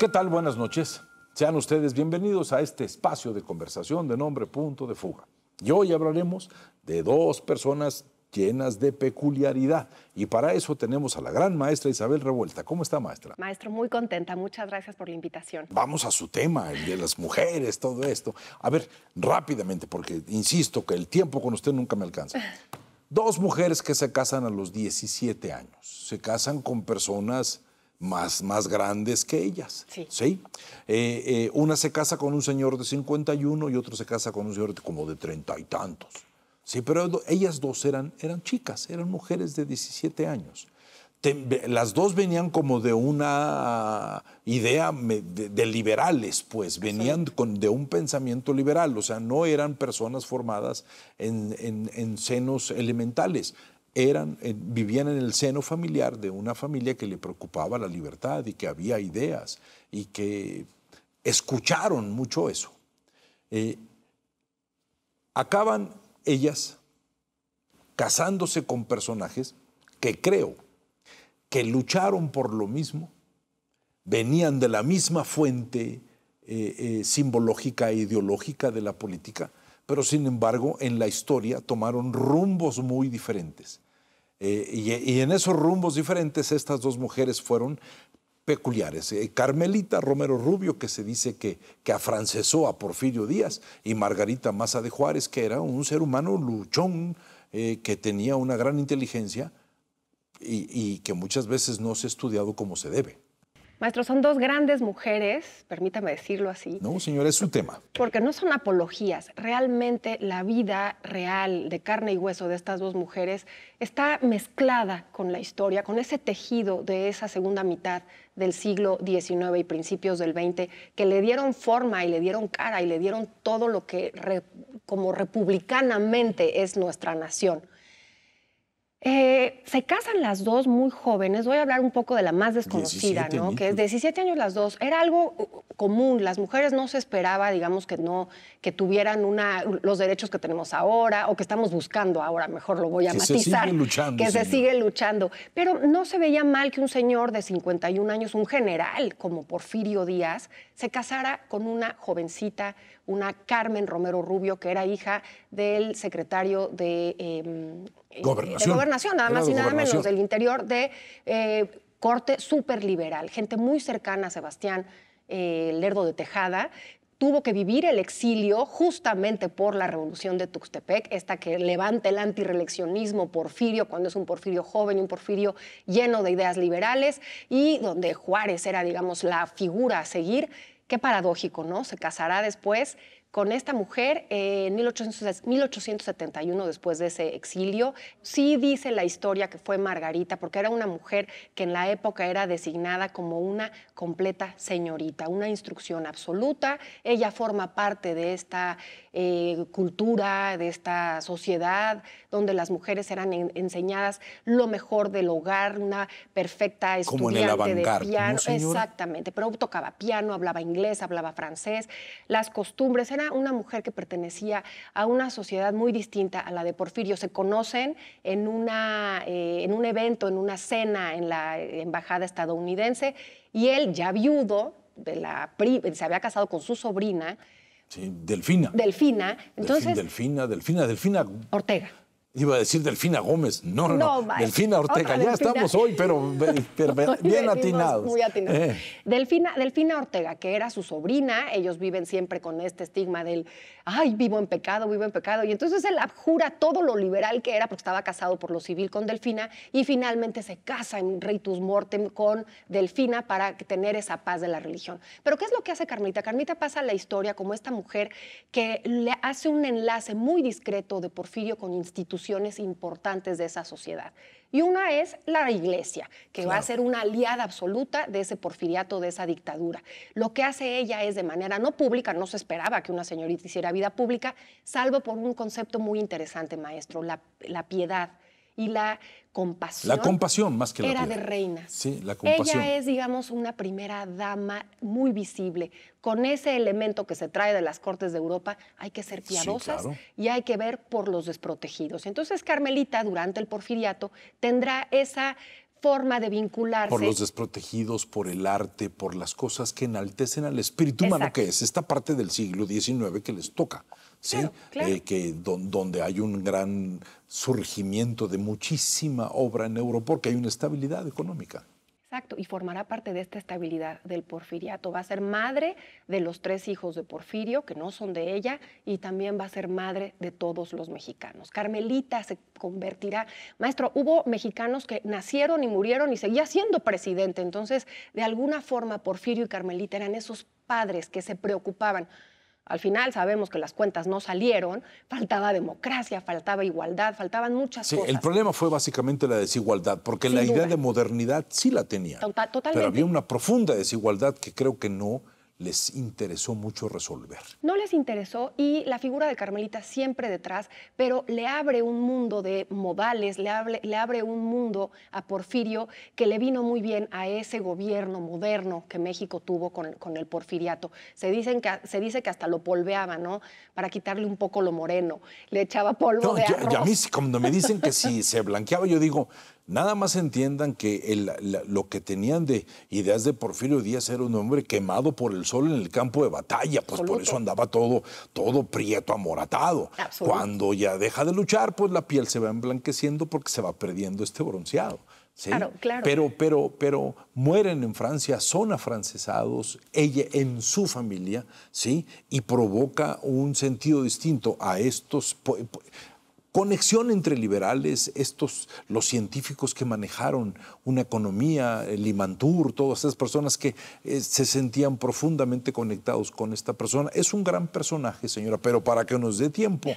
¿Qué tal? Buenas noches. Sean ustedes bienvenidos a este espacio de conversación de nombre Punto de Fuga. Y hoy hablaremos de dos personas llenas de peculiaridad. Y para eso tenemos a la gran maestra Isabel Revuelta. ¿Cómo está, maestra? Maestro, muy contenta. Muchas gracias por la invitación. Vamos a su tema, el de las mujeres, todo esto. A ver, rápidamente, porque insisto que el tiempo con usted nunca me alcanza. Dos mujeres que se casan a los 17 años. Se casan con personas más, grandes que ellas. Sí. Eh, eh, una se casa con un señor de 51 y otro se casa con un señor como de treinta y tantos. Sí, pero ellas dos eran, eran chicas, eran mujeres de 17 años. las dos venían como de una idea de, liberales, pues venían con, de un pensamiento liberal, o sea, no eran personas formadas en, en senos elementales, eh, vivían en el seno familiar de una familia que le preocupaba la libertad y que había ideas y que escucharon mucho eso. Eh, acaban ellas casándose con personajes que creo que lucharon por lo mismo, venían de la misma fuente eh, simbológica e ideológica de la política, pero sin embargo en la historia tomaron rumbos muy diferentes. Eh, y, en esos rumbos diferentes estas dos mujeres fueron peculiares. Eh, Carmelita Romero Rubio, que se dice que, afrancesó a Porfirio Díaz, y Margarita Maza de Juárez, que era un ser humano luchón, eh, que tenía una gran inteligencia y que muchas veces no se ha estudiado como se debe. Maestro, son dos grandes mujeres, permítame decirlo así. No, señor, es su tema. Porque no son apologías. Realmente la vida real de carne y hueso de estas dos mujeres está mezclada con la historia, con ese tejido de esa segunda mitad del siglo XIX y principios del XX, que le dieron forma y le dieron cara y le dieron todo lo que como republicanamente es nuestra nación. Eh, se casan las dos muy jóvenes. Voy a hablar un poco de la más desconocida, ¿no? Que es 17 años las dos. Era algo uh, uh, común. Las mujeres no se esperaba, digamos, que no, que tuvieran los derechos que tenemos ahora o que estamos buscando ahora. Mejor lo voy a que matizar. Se luchando, que se sigue luchando. Pero no se veía mal que un señor de 51 años, un general como Porfirio Díaz, se casara con una jovencita, una Carmen Romero Rubio, que era hija del secretario de, em, gobernación. nada más y nada menos, del interior de eh, corte Superliberal. liberal, gente muy cercana a Sebastián eh, Lerdo de Tejada, tuvo que vivir el exilio justamente por la revolución de Tuxtepec, esta que levanta el antireleccionismo porfirio, cuando es un porfirio joven y un porfirio lleno de ideas liberales, y donde Juárez era, digamos, la figura a seguir. Qué paradójico, ¿no? Se casará después con esta mujer eh, en 1871, después de ese exilio. Sí dice la historia que fue Margarita, porque era una mujer que en la época era designada como una completa señorita, una instrucción absoluta. Ella forma parte de esta eh, cultura, de esta sociedad, donde las mujeres eran enseñadas lo mejor del hogar, una perfecta estudiante como en el de piano. Exactamente, pero tocaba piano, hablaba inglés, hablaba francés. Las costumbres una mujer que pertenecía a una sociedad muy distinta a la de Porfirio. Se conocen en, una, eh, en un evento, en una cena en la embajada estadounidense y él, ya viudo, de la se había casado con su sobrina. Sí, Delfina. Delfina. Entonces, Delfina, Delfina, Delfina. Delfina Ortega. Iba a decir Delfina Gómez. No, no, no. Delfina Ortega. Ya estamos hoy, pero, eh, bien atinados. Muy atinados. Eh. Delfina, Delfina Ortega, que era su sobrina, ellos viven siempre con este estigma del, ay, vivo en pecado, vivo en pecado. Y entonces él abjura todo lo liberal que era, porque estaba casado por lo civil con Delfina, y finalmente se casa en Ritus Mortem con Delfina para tener esa paz de la religión. Pero ¿qué es lo que hace Carmita? Carmita pasa la historia como esta mujer que le hace un enlace muy discreto de Porfirio con instituciones importantes de esa sociedad. Y una es la iglesia, que va a ser una aliada absoluta de ese porfiriato, de esa dictadura. Lo que hace ella es de manera no pública, no se esperaba que una señorita hiciera vida pública, salvo por un concepto muy interesante, maestro, la, la piedad y la compasión. La compasión más que la Era de reina. Sí, la compasión. Ella es, digamos, una primera dama muy visible. Con ese elemento que se trae de las cortes de Europa, hay que ser piadosas y hay que ver por los desprotegidos. Entonces, Carmelita, durante el porfiriato, tendrá esa forma de vincularse. Por los desprotegidos, por el arte, por las cosas que enaltecen al espíritu humano, que es esta parte del siglo XIX que les toca. ¿sí? Eh, que donde hay un gran surgimiento de muchísima obra en Europa porque hay una estabilidad económica. Exacto, y formará parte de esta estabilidad del porfiriato. Va a ser madre de los tres hijos de Porfirio, que no son de ella, y también va a ser madre de todos los mexicanos. Carmelita se convertirá. Maestro, hubo mexicanos que nacieron y murieron y seguía siendo presidente. Entonces, de alguna forma, Porfirio y Carmelita eran esos padres que se preocupaban al final sabemos que las cuentas no salieron, faltaba democracia, faltaba igualdad, faltaban muchas sí, El problema fue básicamente la desigualdad, porque la idea de modernidad sí la tenía. totalmente. Pero había una profunda desigualdad que creo que no les interesó mucho resolver. No les interesó y la figura de Carmelita siempre detrás, pero le abre un mundo de modales, le, abre, un mundo a Porfirio que le vino muy bien a ese gobierno moderno que México tuvo con, el porfiriato. Se, dicen que, se dice que hasta lo polveaba, ¿no? Para quitarle un poco lo moreno, le echaba polvo no, de arroz. Y a mí, cuando me dicen que si se blanqueaba, yo digo, Nada más entiendan que lo que tenían de ideas de Porfirio Díaz era un hombre quemado por el sol en el campo de batalla, pues por eso andaba todo, todo prieto, amoratado. Cuando ya deja de luchar, pues la piel se va emblanqueciendo porque se va perdiendo este bronceado. Pero, pero, pero mueren en Francia, son afrancesados, ella en su familia, ¿sí? Y provoca un sentido distinto a estos conexión entre liberales, estos, los científicos que manejaron una economía, eh, Limantur, todas esas personas que eh, se sentían profundamente conectados con esta persona. Es un gran personaje, señora, pero para que nos dé tiempo,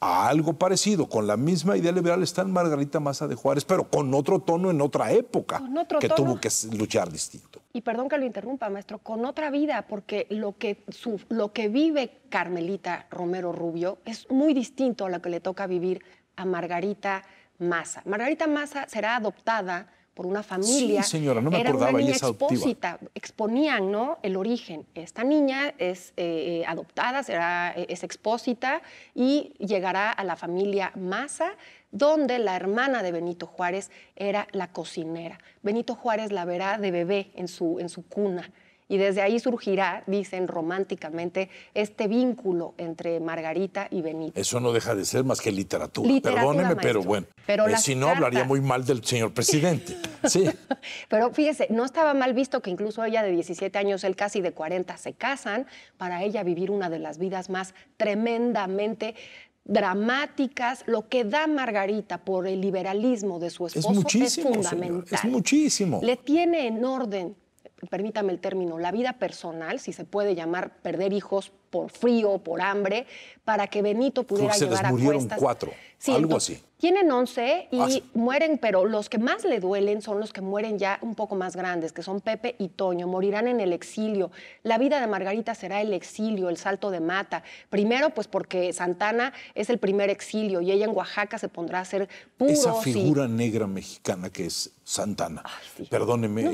a algo parecido, con la misma idea liberal, está en Margarita Maza de Juárez, pero con otro tono en otra época, otro que tuvo que luchar distinto. Y perdón que lo interrumpa, maestro, con otra vida, porque lo que, lo que vive Carmelita Romero Rubio es muy distinto a lo que le toca vivir a Margarita Maza. Margarita Maza será adoptada por una familia. señora, Era una niña expósita, exponían ¿no? el origen. Esta niña es eh, eh, adoptada, será, eh, es expósita y llegará a la familia Massa, donde la hermana de Benito Juárez era la cocinera. Benito Juárez la verá de bebé en su, en su cuna y desde ahí surgirá, dicen románticamente, este vínculo entre Margarita y Benito. Eso no deja de ser más que literatura. Perdóneme, pero bueno, pero eh, si no hablaría muy mal del señor presidente. Sí. pero fíjese, no estaba mal visto que incluso ella de 17 años, él casi de 40 se casan para ella vivir una de las vidas más tremendamente dramáticas, lo que da Margarita por el liberalismo de su esposo es, fundamental. es muchísimo. Le tiene en orden permítame el término, la vida personal, si se puede llamar perder hijos por frío, por hambre, para que Benito pudiera llegar a cuatro, algo así. Tienen 11 y ah, mueren, pero los que más le duelen son los que mueren ya un poco más grandes, que son Pepe y Toño. Morirán en el exilio. La vida de Margarita será el exilio, el salto de mata. Primero, pues porque Santana es el primer exilio y ella en Oaxaca se pondrá a ser puro. Esa figura negra mexicana que es Santana. Perdóneme,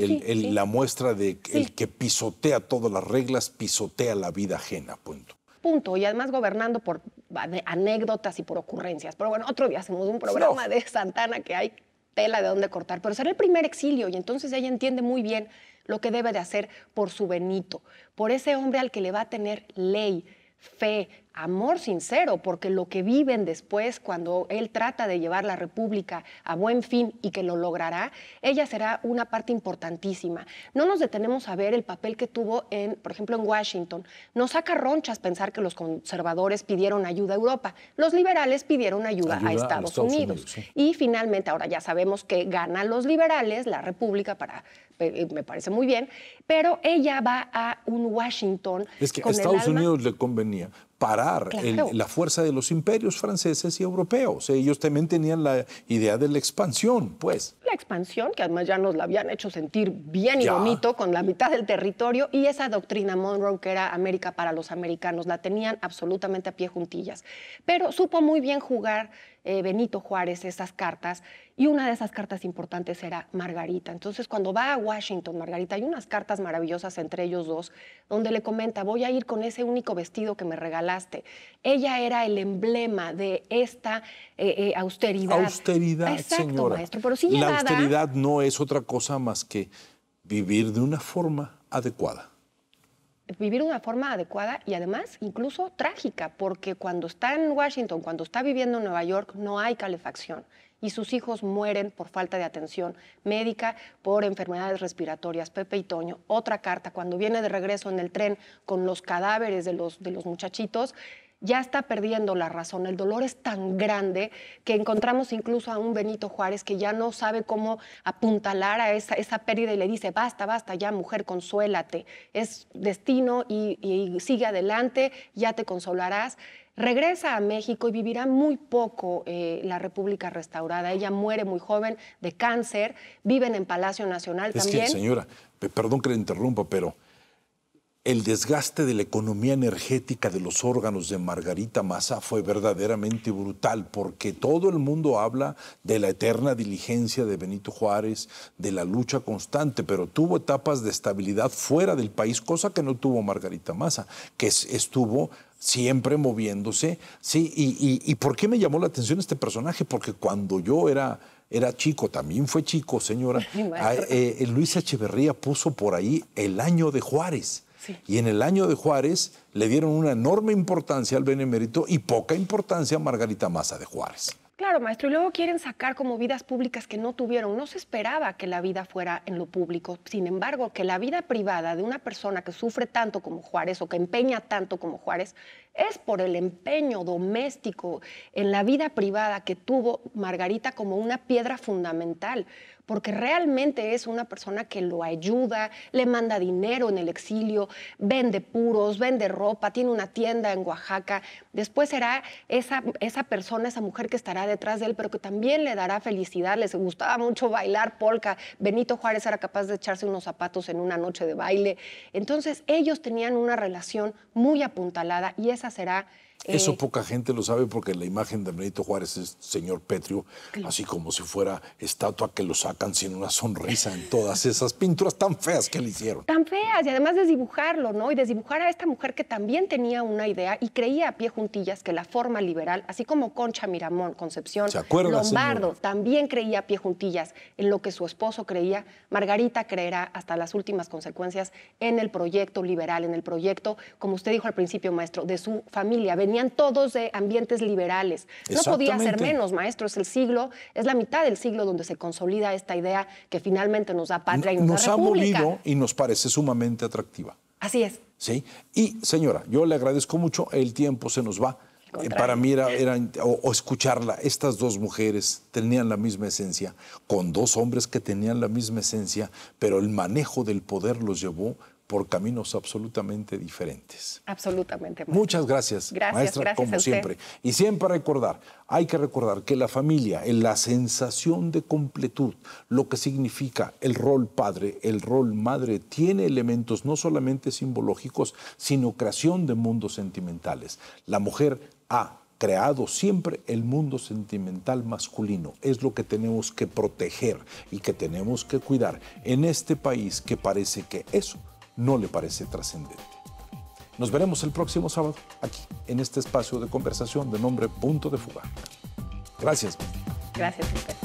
la muestra de el que pisotea todas las reglas, pisotea la vida ajena, punto. Punto. Y además gobernando por anécdotas y por ocurrencias. Pero bueno, otro día hacemos un programa de Santana que hay tela de dónde cortar, pero será el primer exilio y entonces ella entiende muy bien lo que debe de hacer por su Benito, por ese hombre al que le va a tener ley, fe, amor sincero, porque lo que viven después cuando él trata de llevar la República a buen fin y que lo logrará, ella será una parte importantísima. No nos detenemos a ver el papel que tuvo, en, por ejemplo, en Washington. Nos saca ronchas pensar que los conservadores pidieron ayuda a Europa, los liberales pidieron ayuda, a Estados, Unidos. Y finalmente, ahora ya sabemos que ganan los liberales la República para eh, eh, me parece muy bien, pero ella va a un Washington. Es que a Estados Unidos le convenía, parar la fuerza de los imperios franceses y europeos. Ellos también tenían la idea de la expansión, pues. La expansión, que además ya nos la habían hecho sentir bien y bonito con la mitad del territorio, y esa doctrina Monroe, que era América para los americanos, la tenían absolutamente a pie juntillas. Pero supo muy bien jugar eh, Benito Juárez esas cartas y una de esas cartas importantes era Margarita. Entonces cuando va a Washington, Margarita, hay unas cartas maravillosas entre ellos dos donde le comenta, voy a ir con ese único vestido que me regalaste. Ella era el emblema de esta eh, eh, austeridad. Austeridad, señora. maestro. La austeridad no es otra cosa más que vivir de una forma adecuada vivir de una forma adecuada y además incluso trágica, porque cuando está en Washington, cuando está viviendo en Nueva York, no hay calefacción y sus hijos mueren por falta de atención médica, por enfermedades respiratorias. Pepe y Toño, otra carta, cuando viene de regreso en el tren con los cadáveres de los, de los muchachitos, ya está perdiendo la razón. El dolor es tan grande que encontramos incluso a un Benito Juárez que ya no sabe cómo apuntalar a esa, esa pérdida y le dice, basta, basta, ya mujer, consuélate. Es destino y, sigue adelante, ya te consolarás. Regresa a México y vivirá muy poco eh, la República restaurada. Ella muere muy joven de cáncer, viven en Palacio Nacional es Que, señora, perdón que le interrumpa, pero el desgaste de la economía energética de los órganos de Margarita Massa fue verdaderamente brutal, porque todo el mundo habla de la eterna diligencia de Benito Juárez, de la lucha constante, pero tuvo etapas de estabilidad fuera del país, cosa que no tuvo Margarita Massa, que estuvo siempre moviéndose. ¿sí? Y, por qué me llamó la atención este personaje? Porque cuando yo era era chico, también fue chico, señora. Eh, Luis Echeverría puso por ahí el año de Juárez. Y en el año de Juárez le dieron una enorme importancia al benemérito y poca importancia a Margarita Massa de Juárez. Claro, maestro, y luego quieren sacar como vidas públicas que no tuvieron. No se esperaba que la vida fuera en lo público. Sin embargo, que la vida privada de una persona que sufre tanto como Juárez o que empeña tanto como Juárez es por el empeño doméstico en la vida privada que tuvo Margarita como una piedra fundamental, porque realmente es una persona que lo ayuda, le manda dinero en el exilio, vende puros, vende ropa, tiene una tienda en Oaxaca. Después será esa, esa persona, esa mujer que estará detrás de él, pero que también le dará felicidad. Les gustaba mucho bailar polka. Benito Juárez era capaz de echarse unos zapatos en una noche de baile. Entonces ellos tenían una relación muy apuntalada y esa será eso eh, poca gente lo sabe porque la imagen de Benito Juárez es señor Petrio, así como si fuera estatua que lo sacan sin una sonrisa en todas esas pinturas tan feas que le hicieron. Tan feas, y además dibujarlo, ¿no? Y dibujar a esta mujer que también tenía una idea y creía a pie juntillas que la forma liberal, así como Concha Miramón, Concepción, Lombardo, también creía a pie juntillas en lo que su esposo creía, Margarita creerá hasta las últimas consecuencias en el proyecto liberal, en el proyecto, como usted dijo al principio, maestro, de su familia. Tenían todos de ambientes liberales. No podía ser menos, maestro, es el siglo, es la mitad del siglo donde se consolida esta idea que finalmente nos da patria y nos, ha y nos parece sumamente atractiva. Así es. Sí, y señora, yo le agradezco mucho, el tiempo se nos va. Eh, para mí era, o, escucharla, estas dos mujeres tenían la misma esencia, con dos hombres que tenían la misma esencia, pero el manejo del poder los llevó por caminos absolutamente diferentes. Absolutamente. Muchas gracias, maestra, como siempre. Y siempre recordar, hay que recordar que la familia, en la sensación de completud, lo que significa el rol padre, el rol madre, tiene elementos no solamente simbológicos, sino creación de mundos sentimentales. La mujer ha creado siempre el mundo sentimental masculino. Es lo que tenemos que proteger y que tenemos que cuidar en este país que parece que eso no le parece trascendente. Nos veremos el próximo sábado aquí, en este espacio de conversación de nombre Punto de Fuga. Gracias. Gracias,